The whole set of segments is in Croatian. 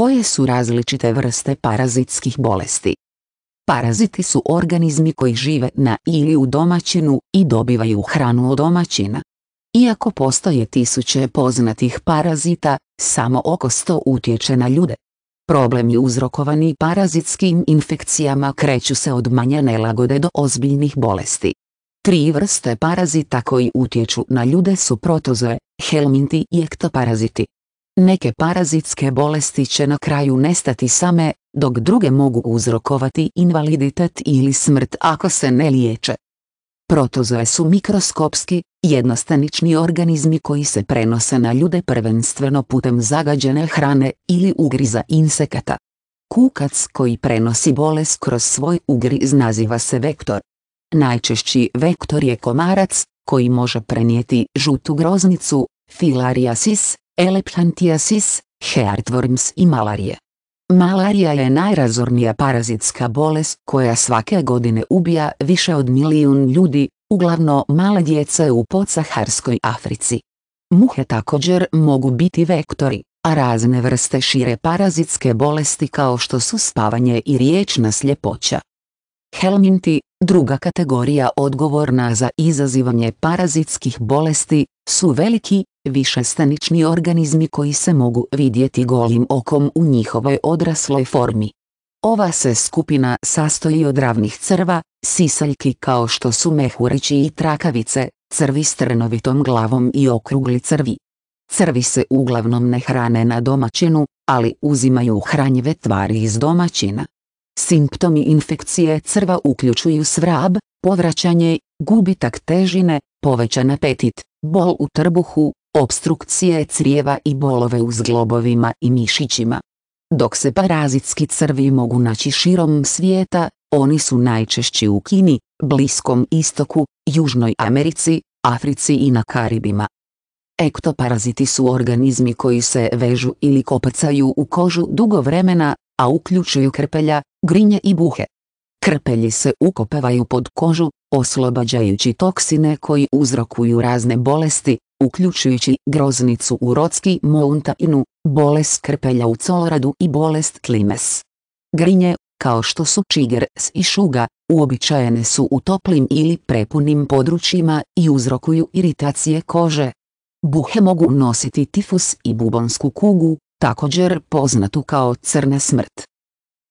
Koje su različite vrste parazitskih bolesti? Paraziti su organizmi koji žive na ili u domaćinu i dobivaju hranu od domaćina. Iako postoje tisuće poznatih parazita, samo oko sto utječe na ljude. Problemi uzrokovani parazitskim infekcijama kreću se od manje nelagode do ozbiljnih bolesti. Tri vrste parazita koji utječu na ljude su protozoe, helminti i ektoparaziti. Neke parazitske bolesti će na kraju nestati same, dok druge mogu uzrokovati invaliditet ili smrt ako se ne liječe. Protozoje su mikroskopski, jednostanični organizmi koji se prenose na ljude prvenstveno putem zagađene hrane ili ugriza insekata. Kukac koji prenosi bolest kroz svoj ugriz naziva se vektor. Najčešći vektor je komarac, koji može prenijeti žutu groznicu, filariasis, elephantiasis, heartworms i malarije. Malarija je najrazornija parazitska bolest koja svake godine ubija više od milijun ljudi, uglavno male djece u podsaharskoj Africi. Muhe također mogu biti vektori, a razne vrste šire parazitske bolesti kao što su spavanje i riječna sljepoća. Helminti, druga kategorija odgovorna za izazivanje parazitskih bolesti, su veliki, višestanični organizmi koji se mogu vidjeti golim okom u njihovoj odrasloj formi. Ova se skupina sastoji od ravnih crva, sisaljki kao što su mehurići i trakavice, crvi s trnovitom glavom i okrugli crvi. Crvi se uglavnom ne hrane na domaćinu, ali uzimaju hranjive tvari iz domaćina. Simptomi infekcije crva uključuju svrab, povraćanje, gubitak težine, povećan apetit, bol u trbuhu, obstrukcije crijeva i bolove u zglobovima i mišićima. Dok se parazitski crvi mogu naći širom svijeta, oni su najčešći u Kini, Bliskom istoku, Južnoj Americi, Africi i na Karibima. Ektoparaziti su organizmi koji se vežu ili kopacaju u kožu dugo vremena, a uključuju krpelja, grinje i buhe. Krpelji se ukopevaju pod kožu, oslobađajući toksine koji uzrokuju razne bolesti, uključujući groznicu u rodski mountainu, bolest krpelja u coloradu i bolest klimes. Grinje, kao što su čigers i šuga, uobičajene su u toplim ili prepunim područjima i uzrokuju iritacije kože. Buhe mogu nositi tifus i bubonsku kugu, također poznatu kao crna smrt.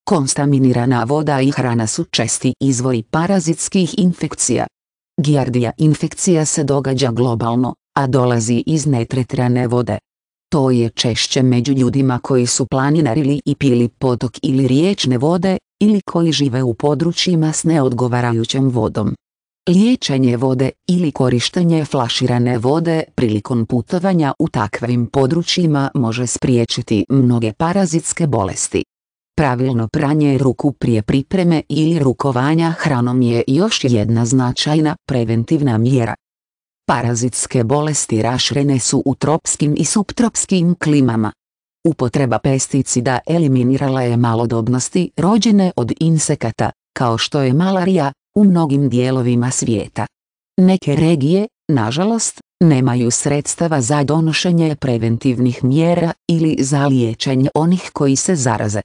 Konstaminirana voda i hrana su česti izvori parazitskih infekcija. Giardija infekcija se događa globalno, a dolazi iz netretrane vode. To je češće među ljudima koji su planinarili i pili potok ili riječne vode, ili koji žive u područjima s neodgovarajućom vodom. Liječenje vode ili korištenje flaširane vode prilikom putovanja u takvim područjima može spriječiti mnoge parazitske bolesti. Pravilno pranje ruku prije pripreme ili rukovanja hranom je još jedna značajna preventivna mjera. Parazitske bolesti rašrene su u tropskim i subtropskim klimama. Upotreba pesticida eliminirala je malodobnosti rođene od insekata, kao što je malarija, u mnogim dijelovima svijeta. Neke regije, nažalost, nemaju sredstava za donošenje preventivnih mjera ili za liječenje onih koji se zaraze.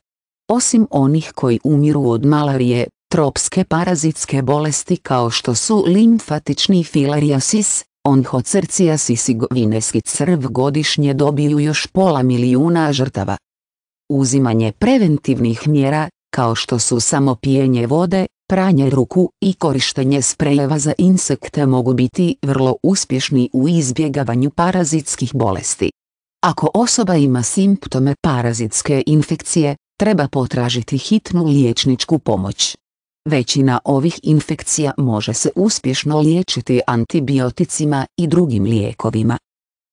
Osim onih koji umiru od malarije, tropske parazitske bolesti kao što su limfatični filariasis, onhocerciasis i govineski crv godišnje dobiju još pola milijuna žrtava. Uzimanje preventivnih mjera, kao što su samo pijenje vode, pranje ruku i korištenje sprejeva za insekte mogu biti vrlo uspješni u izbjegavanju parazitskih bolesti. Ako osoba ima simptome parazitske infekcije, treba potražiti hitnu liječničku pomoć. Većina ovih infekcija može se uspješno liječiti antibioticima i drugim lijekovima.